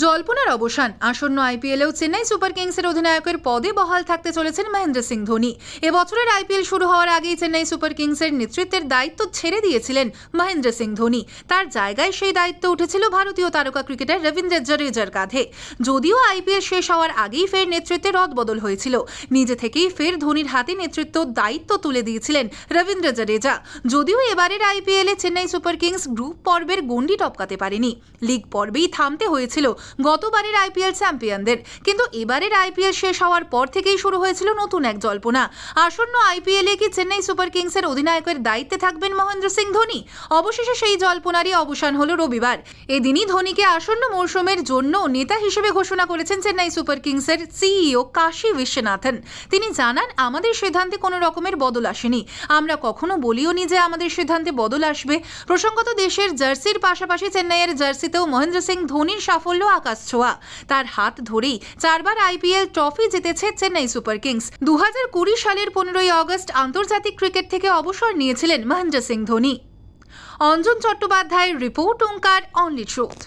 জল্পনার অবসান আসন্ন আইপিএলেও চেন্নাই সুপার কিংসের অধিনায়কের পদে বহাল থাকতে চলেছেন মহেন্দ্র সিং ধোনি এবছরের আইপিএল শুরু হওয়ার আগেই চেন্নাই সুপার কিংসের নেতৃত্বের দায়িত্ব ছেড়ে দিয়েছিলেন মহেন্দ্র সিং ধোনি তার জায়গায় সেই দায়িত্ব উঠেছিল ভারতীয় তারকা ক্রিকেটার রবীন্দ্র জাডেজার কাঁধে যদিও আইপিএল শেষ হওয়ার আগেই ফের নেতৃত্বে রদবদল হয়েছিল নিজে থেকেই ফের ধোনির হাতে নেতৃত্ব দায়িত্ব তুলে দিয়েছিলেন রবীন্দ্র জাডেজা যদিও এবারের আইপিএলে চেন্নাই সুপার কিংস গ্রুপ পর্বের গণ্ডি টপকাতে পারেনি লিগ পর্বেই থামতে হয়েছিল গতবারের আইপিএল চ্যাম্পিয়নদের কিন্তু এবারের আইপিএল শেষ হওয়ার পর থেকেই শুরু হয়েছিল নতুন এক জল্পনা আসন্ন আইপিএলে কি চেন্নাই সুপার কিংসের অধিনায়কের দায়িত্বে থাকবেন মহেন্দ্র সিং ধোনি অবশেষে সেই জল্পনারই অবসান হলো রবিবার এদিনই ধোনিকে আসন্ন মৌসুমের জন্য নেতা হিসেবে ঘোষণা করেছেন চেন্নাই সুপার কিংসের সিইও কাশি বিশ্বনাথন তিনি জানান আমাদের সিদ্ধান্তে কোনো রকমের বদল আসেনি আমরা কখনো বলিওনি যে আমাদের সিদ্ধান্তে বদল আসবে প্রসঙ্গত দেশের জার্সির পাশাপাশি চেন্নাইয়ের জার্সিতেও মহেন্দ্র সিং ধোনির সাফল্য আকাশ ছোঁয়া তার হাত ধরেই চারবার আইপিএল ট্রফি জিতেছে চেন্নাই সুপার কিংস দু সালের পনেরোই আগস্ট আন্তর্জাতিক ক্রিকেট থেকে অবসর নিয়েছিলেন মহেন্দ্র সিং ধোনি অঞ্জন চট্টোপাধ্যায়ের রিপোর্ট ওঙ্কার অনলি ট্রুথ